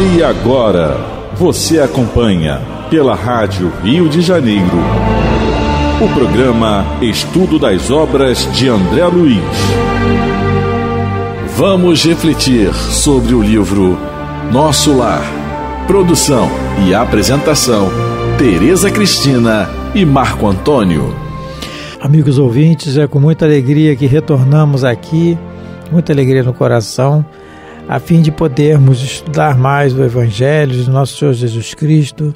E agora, você acompanha pela Rádio Rio de Janeiro. O programa Estudo das Obras de André Luiz. Vamos refletir sobre o livro Nosso Lar. Produção e apresentação: Tereza Cristina e Marco Antônio. Amigos ouvintes, é com muita alegria que retornamos aqui, muita alegria no coração a fim de podermos estudar mais o Evangelho de Nosso Senhor Jesus Cristo,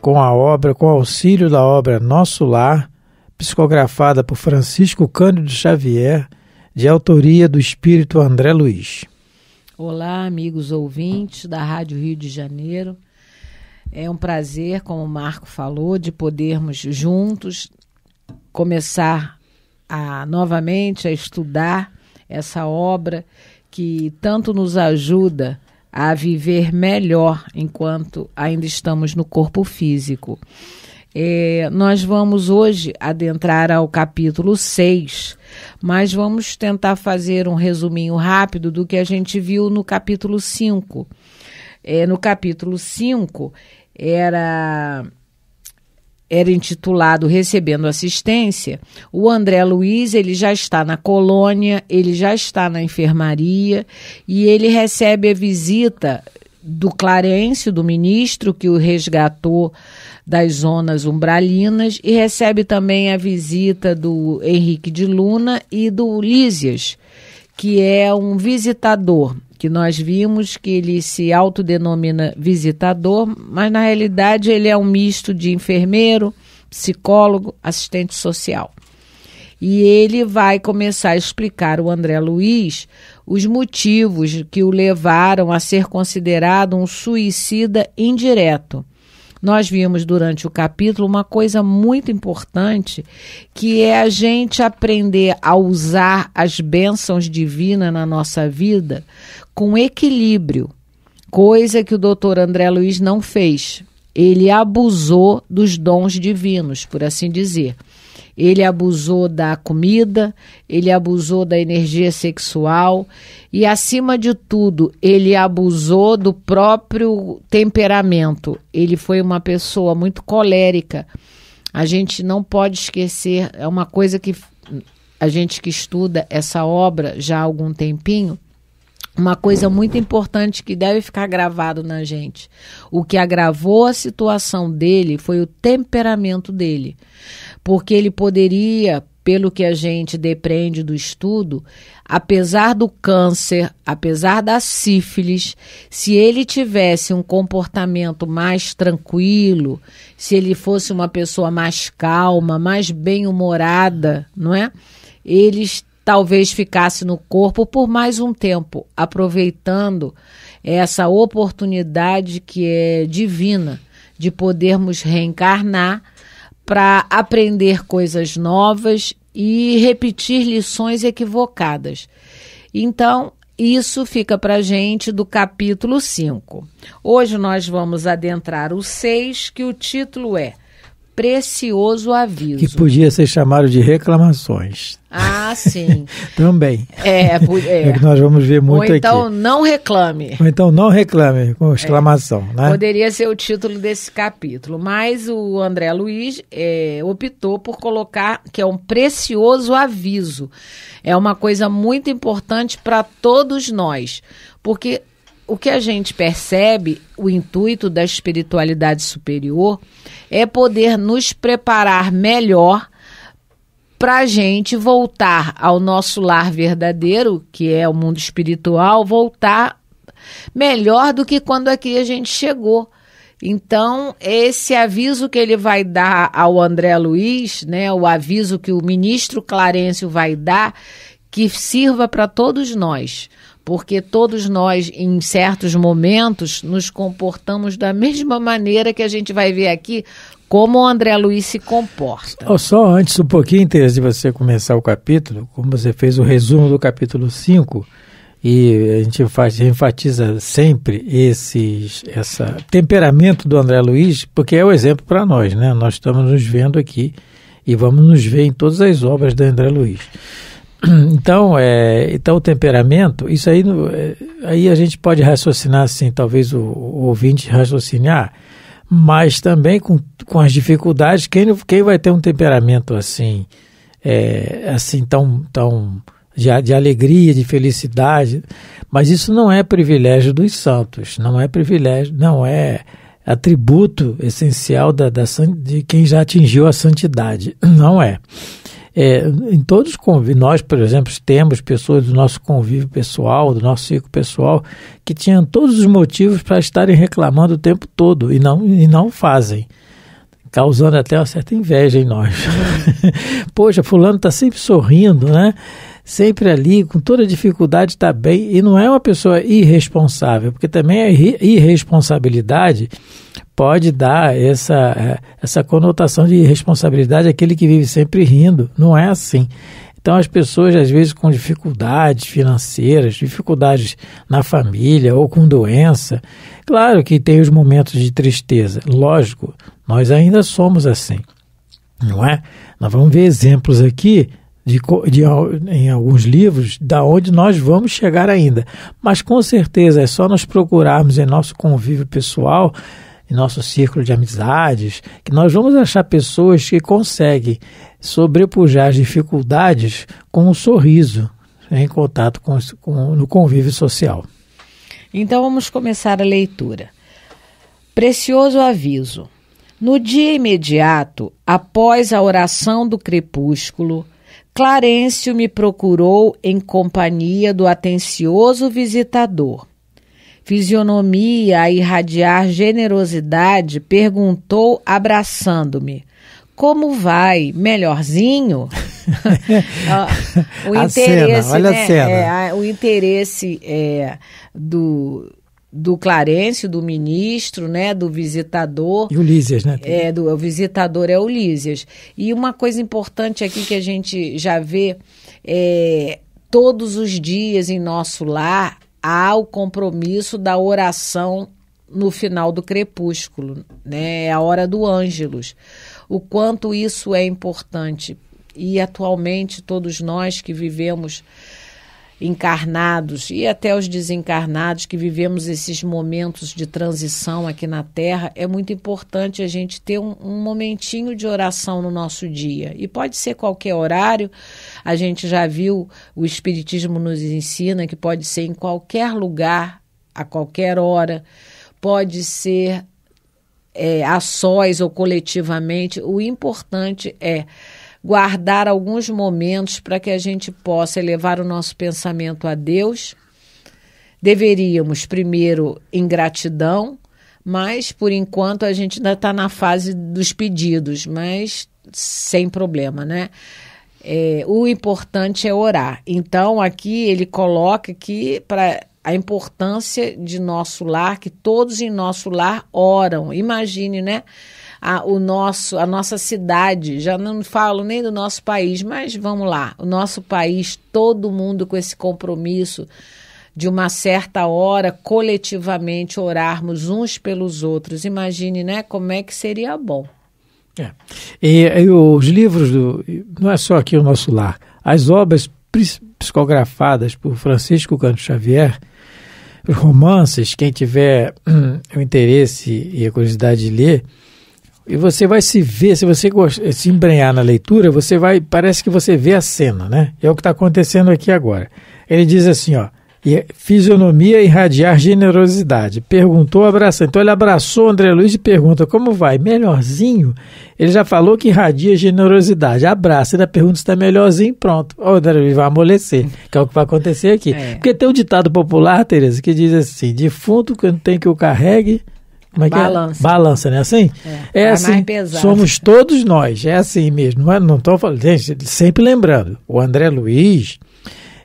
com a obra, com o auxílio da obra Nosso Lar, psicografada por Francisco Cândido Xavier, de autoria do espírito André Luiz. Olá, amigos ouvintes da Rádio Rio de Janeiro. É um prazer, como o Marco falou, de podermos juntos começar a novamente a estudar essa obra que tanto nos ajuda a viver melhor enquanto ainda estamos no corpo físico. É, nós vamos hoje adentrar ao capítulo 6, mas vamos tentar fazer um resuminho rápido do que a gente viu no capítulo 5. É, no capítulo 5, era era intitulado Recebendo Assistência, o André Luiz ele já está na colônia, ele já está na enfermaria e ele recebe a visita do Clarêncio, do ministro que o resgatou das zonas umbralinas e recebe também a visita do Henrique de Luna e do Lísias, que é um visitador que nós vimos que ele se autodenomina visitador, mas na realidade ele é um misto de enfermeiro, psicólogo, assistente social. E ele vai começar a explicar o André Luiz os motivos que o levaram a ser considerado um suicida indireto nós vimos durante o capítulo uma coisa muito importante, que é a gente aprender a usar as bênçãos divinas na nossa vida com equilíbrio, coisa que o doutor André Luiz não fez. Ele abusou dos dons divinos, por assim dizer ele abusou da comida, ele abusou da energia sexual e, acima de tudo, ele abusou do próprio temperamento. Ele foi uma pessoa muito colérica. A gente não pode esquecer, é uma coisa que a gente que estuda essa obra já há algum tempinho, uma coisa muito importante que deve ficar gravado na gente. O que agravou a situação dele foi o temperamento dele porque ele poderia, pelo que a gente depreende do estudo, apesar do câncer, apesar da sífilis, se ele tivesse um comportamento mais tranquilo, se ele fosse uma pessoa mais calma, mais bem-humorada, não é? Ele talvez ficasse no corpo por mais um tempo, aproveitando essa oportunidade que é divina de podermos reencarnar para aprender coisas novas e repetir lições equivocadas. Então, isso fica para gente do capítulo 5. Hoje nós vamos adentrar o 6, que o título é precioso aviso. Que podia ser chamado de reclamações. Ah, sim. Também. É, é. é que nós vamos ver muito Ou então, aqui. não reclame. Ou então não reclame, com é. exclamação, é. né? Poderia ser o título desse capítulo, mas o André Luiz é, optou por colocar que é um precioso aviso. É uma coisa muito importante para todos nós, porque o que a gente percebe, o intuito da espiritualidade superior é poder nos preparar melhor para a gente voltar ao nosso lar verdadeiro, que é o mundo espiritual, voltar melhor do que quando aqui a gente chegou. Então, esse aviso que ele vai dar ao André Luiz, né, o aviso que o ministro Clarencio vai dar, que sirva para todos nós porque todos nós, em certos momentos, nos comportamos da mesma maneira que a gente vai ver aqui como o André Luiz se comporta. Só, só antes um pouquinho, antes de você começar o capítulo, como você fez o resumo do capítulo 5, e a gente faz, enfatiza sempre esses essa temperamento do André Luiz, porque é o exemplo para nós, né? Nós estamos nos vendo aqui e vamos nos ver em todas as obras do André Luiz. Então, é, então o temperamento, isso aí, é, aí a gente pode raciocinar assim, talvez o, o ouvinte raciocinar, mas também com, com as dificuldades, quem, quem vai ter um temperamento assim, é, assim tão, tão de, de alegria, de felicidade, mas isso não é privilégio dos santos, não é privilégio, não é atributo essencial da, da, de quem já atingiu a santidade, não é. É, em todos os convívios, nós, por exemplo, temos pessoas do nosso convívio pessoal, do nosso ciclo pessoal, que tinham todos os motivos para estarem reclamando o tempo todo e não, e não fazem causando até uma certa inveja em nós. Poxa, fulano está sempre sorrindo, né? Sempre ali, com toda dificuldade, está bem. E não é uma pessoa irresponsável, porque também a irresponsabilidade pode dar essa, é, essa conotação de responsabilidade àquele que vive sempre rindo. Não é assim. Então, as pessoas, às vezes, com dificuldades financeiras, dificuldades na família ou com doença, claro que tem os momentos de tristeza, lógico, nós ainda somos assim, não é? Nós vamos ver exemplos aqui de, de, em alguns livros da onde nós vamos chegar ainda. Mas com certeza é só nos procurarmos em nosso convívio pessoal em nosso círculo de amizades, que nós vamos achar pessoas que conseguem sobrepujar as dificuldades com um sorriso em contato com, com, no convívio social. Então vamos começar a leitura. Precioso aviso. No dia imediato, após a oração do crepúsculo, Clarencio me procurou em companhia do atencioso visitador fisionomia a irradiar generosidade, perguntou, abraçando-me: Como vai? Melhorzinho? Ah, o a interesse, cena, olha né, a cena. É, o interesse é, do do Clarence, do ministro, né, do visitador. E Ulisses, né? É, do, o visitador é Ulisses. E uma coisa importante aqui que a gente já vê é, todos os dias em nosso lar há o compromisso da oração no final do crepúsculo, né? É a hora do Ângelus. O quanto isso é importante. E atualmente todos nós que vivemos encarnados e até os desencarnados que vivemos esses momentos de transição aqui na Terra, é muito importante a gente ter um, um, momentinho de oração no nosso dia. E pode ser qualquer horário, a gente já viu, o Espiritismo nos ensina que pode ser em qualquer lugar, a qualquer hora, pode ser é, a sós ou coletivamente. O importante é guardar alguns momentos para que a gente possa elevar o nosso pensamento a Deus. Deveríamos, primeiro, em gratidão, mas por enquanto a gente ainda está na fase dos pedidos, mas sem problema, né? É, o importante é orar. Então, aqui ele coloca que para a importância de nosso lar, que todos em nosso lar oram. Imagine, né? a, o nosso, a nossa cidade. Já não falo nem do nosso país, mas vamos lá. O nosso país, todo mundo com esse compromisso de uma certa hora, coletivamente orarmos uns pelos outros. Imagine, né, como é que seria bom. É. E, e os livros do. Não é só aqui o nosso lar. As obras psicografadas por Francisco Canto Xavier, os romances, quem tiver hum, o interesse e a curiosidade de ler, e você vai se ver, se você se embrenhar na leitura, você vai, parece que você vê a cena, né? É o que está acontecendo aqui agora. Ele diz assim, ó, é, fisionomia irradiar generosidade. Perguntou, abraçou. Então ele abraçou André Luiz e pergunta, como vai? Melhorzinho? Ele já falou que irradia generosidade. Abraça, ainda pergunta se está melhorzinho, pronto. O André Luiz vai amolecer, que é o que vai acontecer aqui. É. Porque tem um ditado popular, Tereza, que diz assim, defunto quando tem que o carregue, como é, é? balança. É? Balança, né? Assim? É, é, é assim, somos todos nós, é assim mesmo. Não estou falando, gente, sempre lembrando, o André Luiz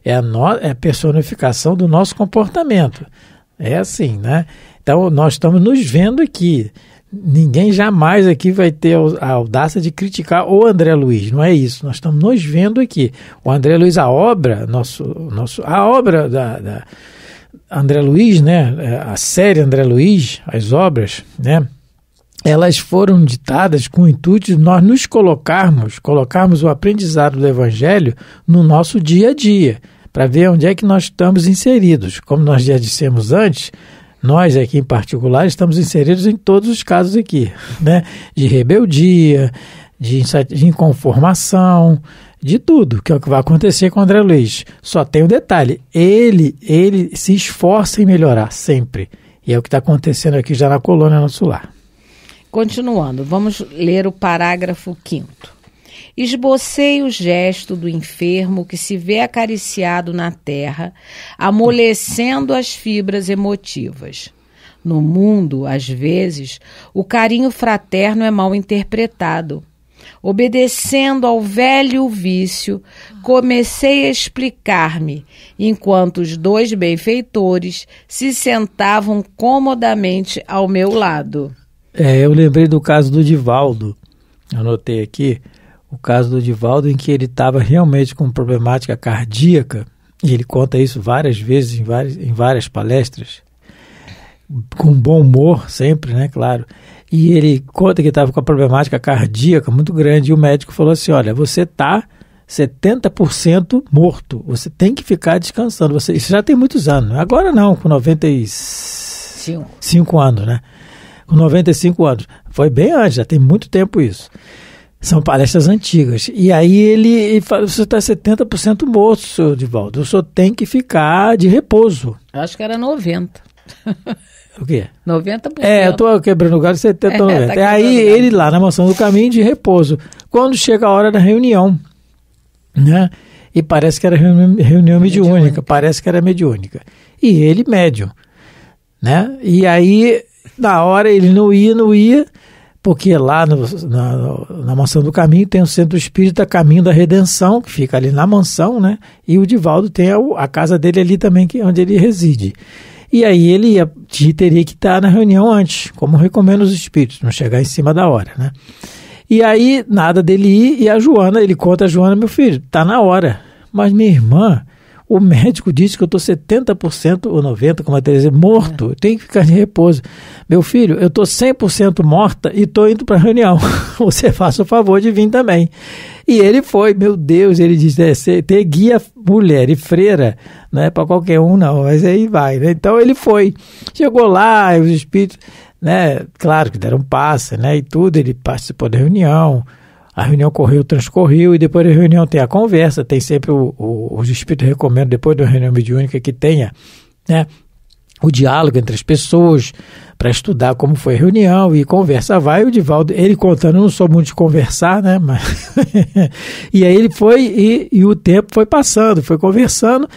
é a, no, é a personificação do nosso comportamento. É assim, né? Então, nós estamos nos vendo aqui. Ninguém jamais aqui vai ter a audácia de criticar o André Luiz, não é isso. Nós estamos nos vendo aqui. O André Luiz, a obra, nosso, nosso, a obra da, da André Luiz, né, é, a série André Luiz, as obras, né, elas foram ditadas com o intuito de nós nos colocarmos, colocarmos o aprendizado do Evangelho no nosso dia a dia, para ver onde é que nós estamos inseridos. Como nós já dissemos antes, nós aqui em particular estamos inseridos em todos os casos aqui, né, de rebeldia, de inconformação, de tudo, que é o que vai acontecer com o André Luiz. Só tem um detalhe: ele, ele se esforça em melhorar sempre. E é o que está acontecendo aqui já na colônia nosso lar. Continuando, vamos ler o parágrafo quinto. Esbocei o gesto do enfermo que se vê acariciado na terra, amolecendo as fibras emotivas. No mundo, às vezes, o carinho fraterno é mal interpretado Obedecendo ao velho vício, comecei a explicar-me, enquanto os dois benfeitores se sentavam comodamente ao meu lado. É, eu lembrei do caso do Divaldo. Anotei aqui o caso do Divaldo em que ele estava realmente com problemática cardíaca, e ele conta isso várias vezes em várias, em várias palestras, com bom humor sempre, né, claro. E ele conta que estava com uma problemática cardíaca muito grande. E o médico falou assim: Olha, você está 70% morto. Você tem que ficar descansando. Você, isso já tem muitos anos. Né? Agora não, com 95 Cinco. anos, né? Com 95 anos. Foi bem antes, já tem muito tempo isso. São palestras antigas. E aí ele, ele fala: você está 70% morto, senhor Divaldo. O senhor tem que ficar de repouso. Acho que era 90. O quê? 90%. É, eu tô quebrando o galho 70, 90. Tá é, tá é Aí ele lá na mansão do caminho de repouso. Quando chega a hora da reunião, né? E parece que era reunião, reunião mediúnica, mediúnica, parece que era mediúnica. E ele médium, né? E aí, na hora, ele não ia, não ia, porque lá no, na, na Mansão do Caminho tem o Centro Espírita Caminho da Redenção, que fica ali na mansão, né? E o Divaldo tem a, a casa dele ali também, que, é onde ele reside. E aí ele ia, teria que estar na reunião antes, como recomendo os espíritos, não chegar em cima da hora, né? E aí, nada dele ir, e a Joana, ele conta a Joana, meu filho, tá na hora. Mas minha irmã, o médico disse que eu estou 70% ou teresa morto, é. tem que ficar de repouso. Meu filho, eu estou 100% morta e estou indo para a reunião. Você faça o favor de vir também. E ele foi, meu Deus, ele disse: é, ter guia mulher e freira, não é para qualquer um, não, mas aí vai. Né? Então ele foi. Chegou lá, os espíritos, né? Claro que deram passa, né? E tudo, ele participou da reunião a reunião correu, transcorreu, e depois da reunião tem a conversa, tem sempre o, o, os espíritos recomendam, depois da reunião mediúnica, que tenha né, o diálogo entre as pessoas, para estudar como foi a reunião, e conversa vai, o Divaldo, ele contando, não sou muito de conversar, né, mas... e aí ele foi, e, e o tempo foi passando, foi conversando,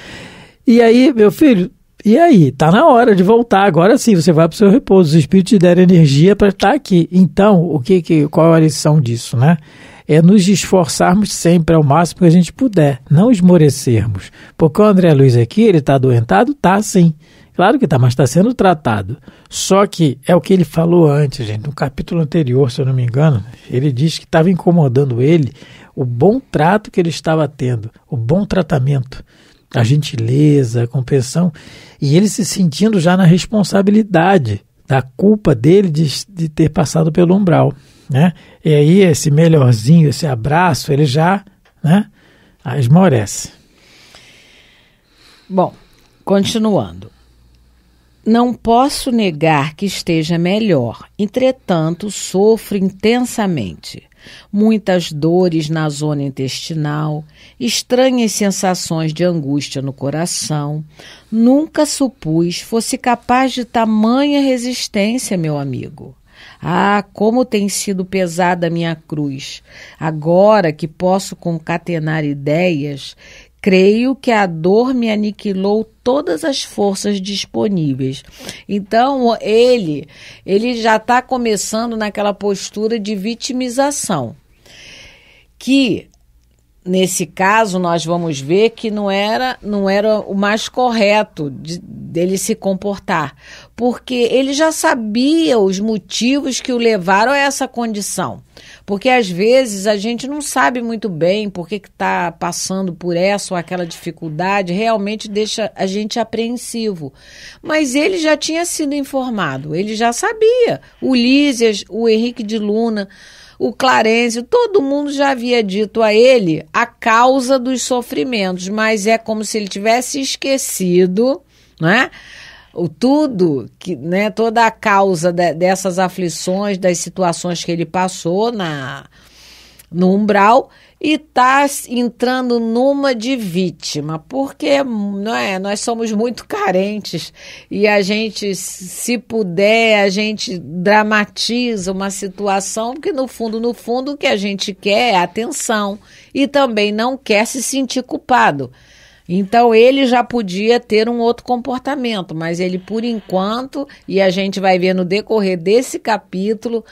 e aí, meu filho, e aí, tá na hora de voltar. Agora sim, você vai para o seu repouso. Os espíritos te deram energia para estar tá aqui. Então, o que, que qual é a lição disso, né? É nos esforçarmos sempre ao máximo que a gente puder, não esmorecermos. Porque o André Luiz aqui, ele está adoentado? Tá sim. Claro que está, mas está sendo tratado. Só que é o que ele falou antes, gente. No capítulo anterior, se eu não me engano, ele diz que estava incomodando ele o bom trato que ele estava tendo, o bom tratamento, a gentileza, a compreensão. E ele se sentindo já na responsabilidade da culpa dele de, de ter passado pelo umbral. Né? E aí esse melhorzinho, esse abraço, ele já né, esmorece. Bom, continuando. Não posso negar que esteja melhor, entretanto, sofro intensamente muitas dores na zona intestinal, estranhas sensações de angústia no coração. Nunca supus fosse capaz de tamanha resistência, meu amigo. Ah, como tem sido pesada a minha cruz! Agora que posso concatenar ideias Creio que a dor me aniquilou todas as forças disponíveis. Então, ele, ele já está começando naquela postura de vitimização. Que nesse caso nós vamos ver que não era não era o mais correto de, dele se comportar, porque ele já sabia os motivos que o levaram a essa condição. Porque às vezes a gente não sabe muito bem por que está passando por essa ou aquela dificuldade, realmente deixa a gente apreensivo. Mas ele já tinha sido informado, ele já sabia. Ulisses, o Henrique de Luna, o Clarencio, todo mundo já havia dito a ele a causa dos sofrimentos, mas é como se ele tivesse esquecido, né? O tudo, que, né, toda a causa de, dessas aflições, das situações que ele passou na no umbral e tá entrando numa de vítima, porque não é, nós somos muito carentes e a gente, se puder, a gente dramatiza uma situação, porque no fundo, no fundo, o que a gente quer é atenção e também não quer se sentir culpado. Então ele já podia ter um outro comportamento, mas ele por enquanto, e a gente vai ver no decorrer desse capítulo,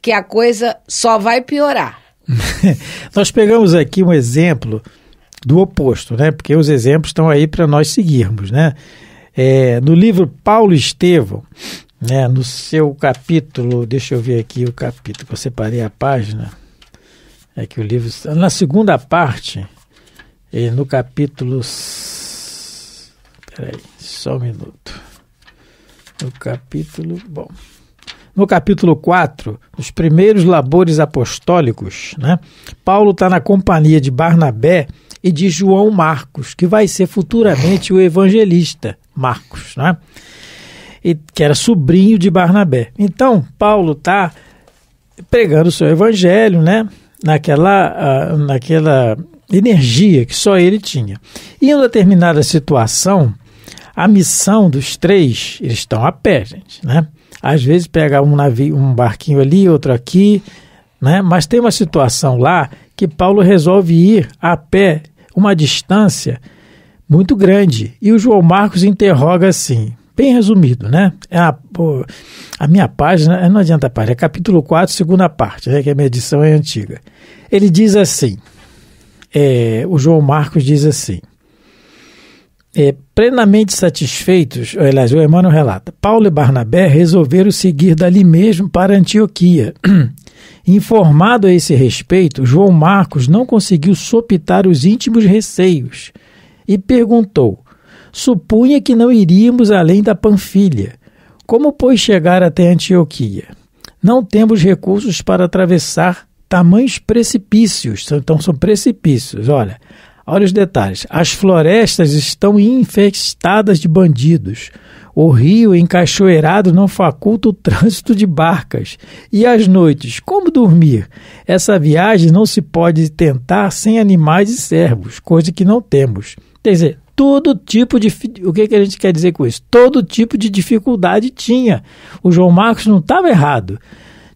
que a coisa só vai piorar. nós pegamos aqui um exemplo do oposto, né? Porque os exemplos estão aí para nós seguirmos, né? É, no livro Paulo Estevão, né, no seu capítulo, deixa eu ver aqui o capítulo, eu separei a página, é que o livro, na segunda parte, no capítulo, peraí, só um minuto, no capítulo, bom, no capítulo 4, os primeiros labores apostólicos, né, Paulo está na companhia de Barnabé e de João Marcos, que vai ser futuramente o evangelista Marcos, né, e, que era sobrinho de Barnabé. Então, Paulo está pregando o seu evangelho, né, naquela, uh, naquela energia que só ele tinha. E em uma determinada situação, a missão dos três, eles estão a pé, gente, né? às vezes pega um navio, um barquinho ali, outro aqui, né? Mas tem uma situação lá que Paulo resolve ir a pé uma distância muito grande. E o João Marcos interroga assim, bem resumido, né? É a, a minha página, não adianta a página, é capítulo 4, segunda parte, né? que a minha edição é antiga. Ele diz assim, é, o João Marcos diz assim, é, plenamente satisfeitos, aliás, o Emmanuel relata, Paulo e Barnabé resolveram seguir dali mesmo para Antioquia. Informado a esse respeito, João Marcos não conseguiu sopitar os íntimos receios e perguntou: supunha que não iríamos além da Panfilha. Como, pois, chegar até Antioquia? Não temos recursos para atravessar tamanhos precipícios. Então, são precipícios. Olha, Olha os detalhes. As florestas estão infestadas de bandidos. O rio encachoeirado não faculta o trânsito de barcas. E às noites, como dormir? Essa viagem não se pode tentar sem animais e servos, coisa que não temos. Quer dizer, todo tipo de. O que, que a gente quer dizer com isso? Todo tipo de dificuldade tinha. O João Marcos não estava errado.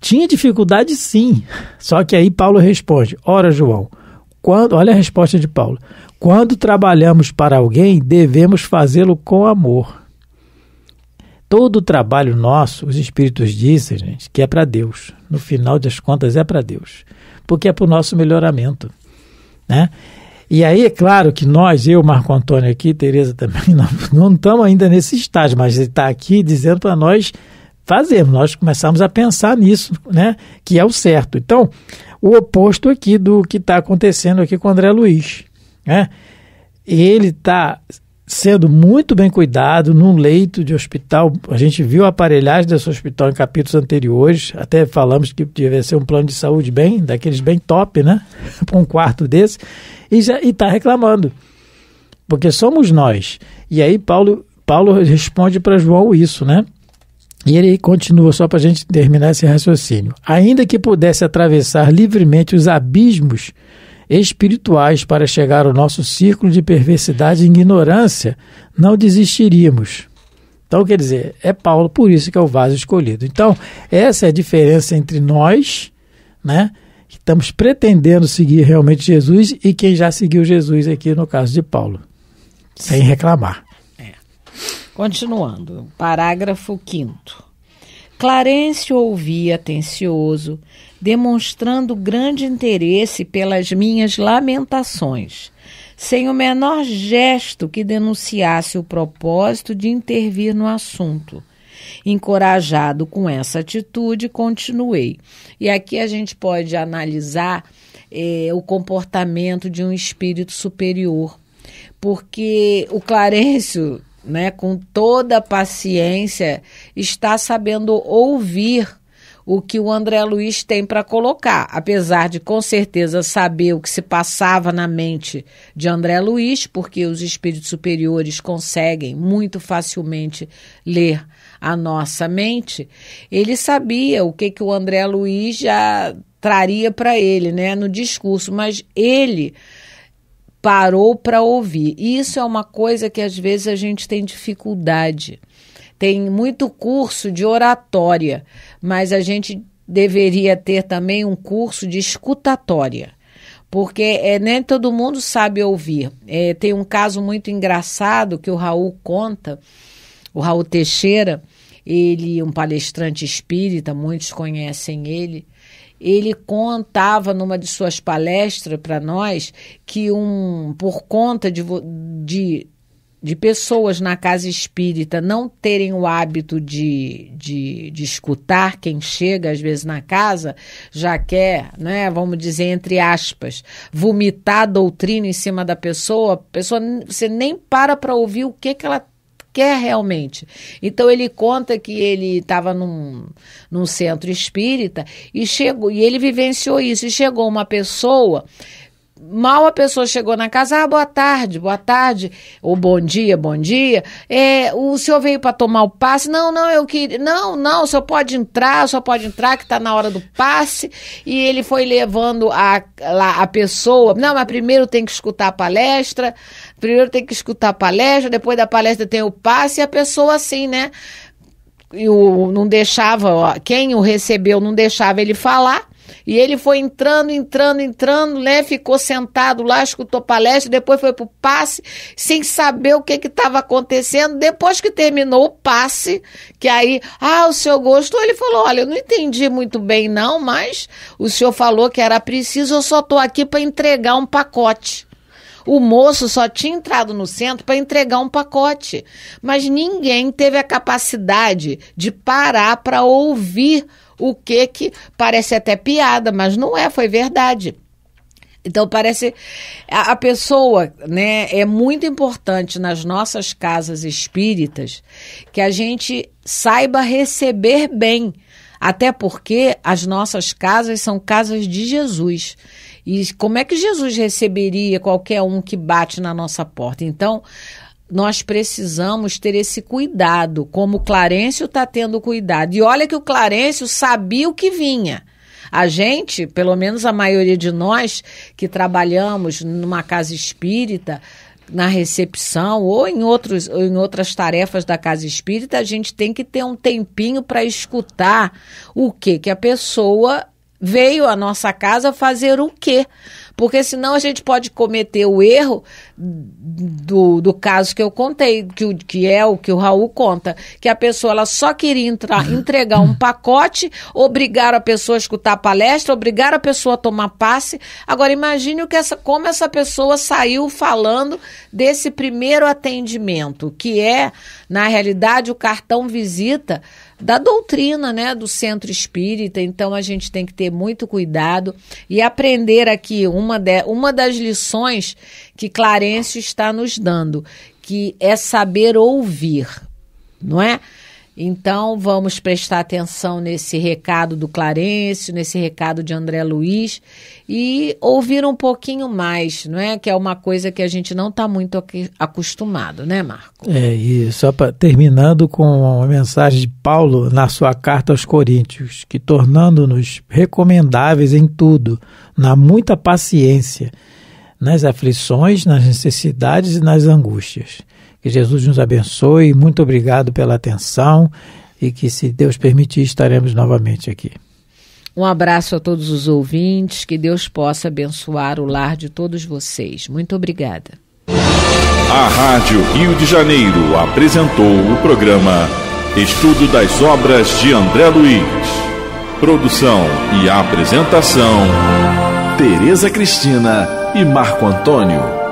Tinha dificuldade sim. Só que aí Paulo responde: Ora, João quando, olha a resposta de Paulo. Quando trabalhamos para alguém, devemos fazê-lo com amor. Todo o trabalho nosso, os Espíritos dizem, gente, que é para Deus. No final das contas, é para Deus. Porque é para o nosso melhoramento. Né? E aí, é claro que nós, eu, Marco Antônio aqui, Tereza também, não, não estamos ainda nesse estágio, mas ele está aqui dizendo para nós fazermos, nós começamos a pensar nisso, né? Que é o certo. Então, o oposto aqui do que está acontecendo aqui com o André Luiz. Né? Ele está sendo muito bem cuidado num leito de hospital. A gente viu a aparelhagem desse hospital em capítulos anteriores, até falamos que devia ser um plano de saúde bem, daqueles bem top, né? Para um quarto desse, e já está reclamando. Porque somos nós. E aí Paulo, Paulo responde para João isso, né? E ele continua só para a gente terminar esse raciocínio. Ainda que pudesse atravessar livremente os abismos espirituais para chegar ao nosso círculo de perversidade e ignorância, não desistiríamos. Então, quer dizer, é Paulo, por isso que é o vaso escolhido. Então, essa é a diferença entre nós, né, que estamos pretendendo seguir realmente Jesus e quem já seguiu Jesus aqui no caso de Paulo, sem reclamar. Continuando, parágrafo 5. Clarencio ouvia atencioso, demonstrando grande interesse pelas minhas lamentações, sem o menor gesto que denunciasse o propósito de intervir no assunto. Encorajado com essa atitude, continuei. E aqui a gente pode analisar eh, o comportamento de um espírito superior, porque o Clarencio né, com toda a paciência, está sabendo ouvir o que o André Luiz tem para colocar, apesar de com certeza saber o que se passava na mente de André Luiz, porque os espíritos superiores conseguem muito facilmente ler a nossa mente. Ele sabia o que que o André Luiz já traria para ele, né, no discurso, mas ele parou para ouvir. Isso é uma coisa que às vezes a gente tem dificuldade. Tem muito curso de oratória, mas a gente deveria ter também um curso de escutatória. Porque é, nem né, todo mundo sabe ouvir. É, tem um caso muito engraçado que o Raul conta, o Raul Teixeira, ele, um palestrante espírita, muitos conhecem ele, ele contava numa de suas palestras para nós que um por conta de, de, de pessoas na casa espírita não terem o hábito de, de, de escutar quem chega às vezes na casa, já quer, né, vamos dizer entre aspas, vomitar doutrina em cima da pessoa, pessoa você nem para para ouvir o que que ela quer realmente. Então ele conta que ele estava num, num centro espírita e chegou e ele vivenciou isso e chegou uma pessoa mal a pessoa chegou na casa, ah, boa tarde, boa tarde, ou bom dia, bom dia, é, o senhor veio para tomar o passe? Não, não, eu queria, não, não, o senhor pode entrar, senhor pode entrar que está na hora do passe, e ele foi levando a, a, a pessoa, não, mas primeiro tem que escutar a palestra, Primeiro tem que escutar a palestra, depois da palestra tem o passe, e a pessoa assim, né? E o, não deixava, ó, quem o recebeu não deixava ele falar. E ele foi entrando, entrando, entrando, né? Ficou sentado lá, escutou palestra, depois foi pro passe, sem saber o que estava acontecendo. Depois que terminou o passe, que aí, ah, o senhor gostou, ele falou: olha, eu não entendi muito bem, não, mas o senhor falou que era preciso, eu só estou aqui para entregar um pacote. O moço só tinha entrado no centro para entregar um pacote, mas ninguém teve a capacidade de parar para ouvir o que que parece até piada, mas não é, foi verdade. Então parece a, a, pessoa, né, é muito importante nas nossas casas espíritas que a gente saiba receber bem até porque as nossas casas são casas de Jesus. E como é que Jesus receberia qualquer um que bate na nossa porta? Então, nós precisamos ter esse cuidado, como o Clarencio está tendo cuidado. E olha que o Clarencio sabia o que vinha. A gente, pelo menos a maioria de nós que trabalhamos numa casa espírita, na recepção ou em, outros, ou em outras tarefas da casa espírita, a gente tem que ter um tempinho para escutar o que que a pessoa veio à nossa casa fazer o quê? Porque senão a gente pode cometer o erro do, do caso que eu contei, que, que é o que o Raul conta, que a pessoa ela só queria entrar, entregar um pacote, obrigar a pessoa a escutar a palestra, obrigar a pessoa a tomar passe. Agora imagine o que essa, como essa pessoa saiu falando desse primeiro atendimento, que é, na realidade, o cartão visita da doutrina, né, do centro espírita. Então a gente tem que ter muito cuidado e aprender aqui uma, de, uma das lições que Clarence está nos dando, que é saber ouvir, não é? Então, vamos prestar atenção nesse recado do Clarencio, nesse recado de André Luiz e ouvir um pouquinho mais, não é? Que é uma coisa que a gente não está muito acostumado, né, Marco? É, e só para terminando com a mensagem de Paulo na sua carta aos Coríntios, que tornando-nos recomendáveis em tudo, na muita paciência, nas aflições, nas necessidades e nas angústias que Jesus nos abençoe. Muito obrigado pela atenção e que, se Deus permitir, estaremos novamente aqui. Um abraço a todos os ouvintes. Que Deus possa abençoar o lar de todos vocês. Muito obrigada. A Rádio Rio de Janeiro apresentou o programa Estudo das Obras de André Luiz. Produção e apresentação: Tereza Cristina e Marco Antônio.